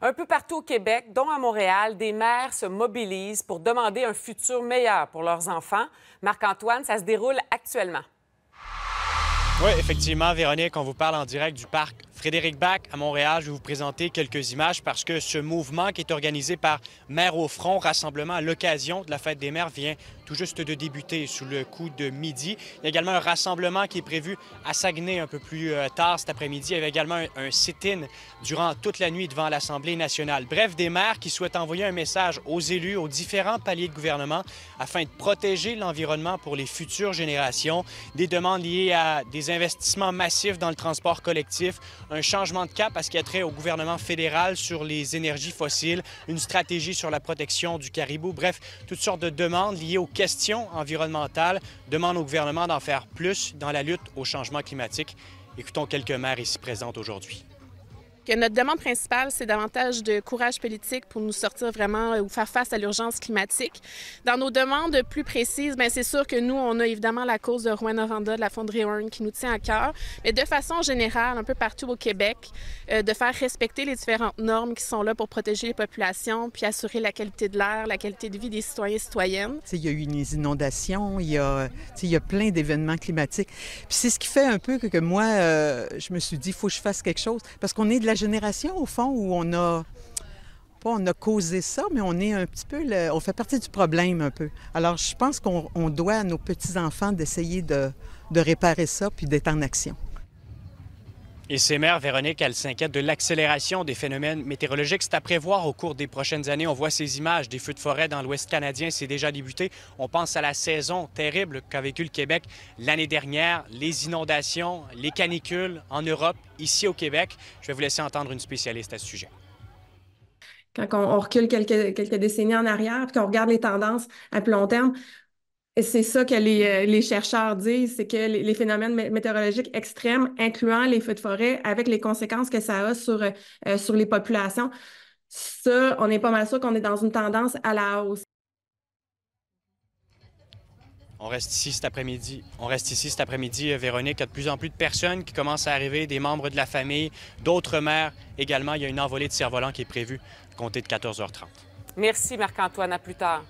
Un peu partout au Québec, dont à Montréal, des mères se mobilisent pour demander un futur meilleur pour leurs enfants. Marc-Antoine, ça se déroule actuellement. Oui, effectivement, Véronique, on vous parle en direct du parc Frédéric Bach, à Montréal, je vais vous présenter quelques images parce que ce mouvement qui est organisé par maire au Front, rassemblement à l'occasion de la fête des Maires vient tout juste de débuter sous le coup de midi. Il y a également un rassemblement qui est prévu à Saguenay un peu plus euh, tard cet après-midi. Il y avait également un, sit-in durant toute la nuit devant l'Assemblée nationale. Bref, des maires qui souhaitent envoyer un message aux élus, aux différents paliers de gouvernement afin de protéger l'environnement pour les futures générations. Des demandes liées à des investissements massifs dans le transport collectif, un changement de cap à ce qui a trait au gouvernement fédéral sur les énergies fossiles, une stratégie sur la protection du caribou, bref, toutes sortes de demandes liées aux questions environnementales, demandent au gouvernement d'en faire plus dans la lutte au changement climatique. Écoutons quelques maires ici présents aujourd'hui notre demande principale, c'est davantage de courage politique pour nous sortir vraiment euh, ou faire face à l'urgence climatique. Dans nos demandes plus précises, bien, c'est sûr que nous, on a évidemment la cause de Rouen Noranda, de la fonderie Horn, qui nous tient à cœur, mais de façon générale, un peu partout au Québec, euh, de faire respecter les différentes normes qui sont là pour protéger les populations, puis assurer la qualité de l'air, la qualité de vie des citoyens et citoyennes. T'sais, il y a eu des inondations, il y a, il y a plein d'événements climatiques. Puis c'est ce qui fait un peu que, moi, euh, je me suis dit, il faut que je fasse quelque chose, parce qu'on est de la génération, au fond, où on a pas on a causé ça, mais on est un petit peu, on fait partie du problème un peu. Alors, je pense qu'on doit à nos petits-enfants d'essayer de, de réparer ça puis d'être en action. Et ces mères, Véronique, elle s'inquiète de l'accélération des phénomènes météorologiques. C'est à prévoir au cours des prochaines années. On voit ces images des feux de forêt dans l'Ouest canadien. C'est déjà débuté. On pense à la saison terrible qu'a vécu le Québec l'année dernière, les inondations, les canicules en Europe, ici au Québec. Je vais vous laisser entendre une spécialiste à ce sujet quand on, recule quelques, quelques, décennies en arrière, quand qu'on regarde les tendances à plus long terme, c'est ça que euh, les, chercheurs disent, c'est que les, phénomènes météorologiques extrêmes, incluant les feux de forêt, avec les conséquences que ça a sur, euh, euh, sur les populations, ça, on n'est pas mal sûr qu'on est dans une tendance à la hausse. On reste ici cet après-midi. On reste ici cet après-midi, Véronique. Il y a de plus en plus de personnes qui commencent à arriver, des membres de la famille, d'autres mères également. Il y a une envolée de cerfs-volants qui est prévue, comptée de 14h30. Merci Marc-Antoine. À plus tard.